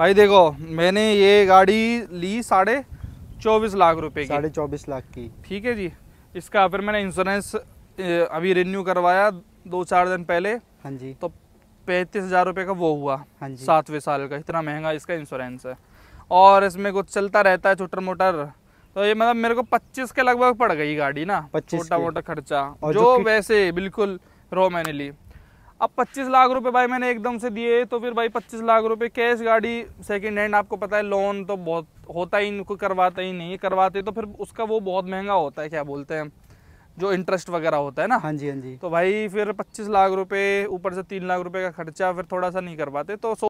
भाई देखो मैंने ये गाड़ी ली साढ़े चौबीस लाख रुपए की साढ़े चौबीस लाख की ठीक है जी इसका फिर मैंने इंश्योरेंस अभी रिन्यू करवाया दो चार दिन पहले हाँ जी तो पैंतीस हजार रुपये का वो हुआ हाँ जी सातवें साल का इतना महंगा इसका इंश्योरेंस है और इसमें कुछ चलता रहता है छोटा मोटर तो ये मतलब मेरे को पच्चीस के लगभग पड़ गई गाड़ी ना छोटा मोटा खर्चा जो वैसे बिल्कुल रो मैंने ली अब 25 लाख रुपए भाई मैंने एकदम से दिए तो फिर भाई 25 लाख रुपए कैश गाड़ी सेकंड हैंड आपको पता है लोन तो बहुत होता ही इनको करवाता ही नहीं करवाते तो फिर उसका वो बहुत महंगा होता है क्या बोलते हैं जो इंटरेस्ट वगैरह होता है ना हाँ जी हाँ जी तो भाई फिर 25 लाख रुपए ऊपर से तीन लाख रुपए का खर्चा फिर थोड़ा सा नहीं करवाते तो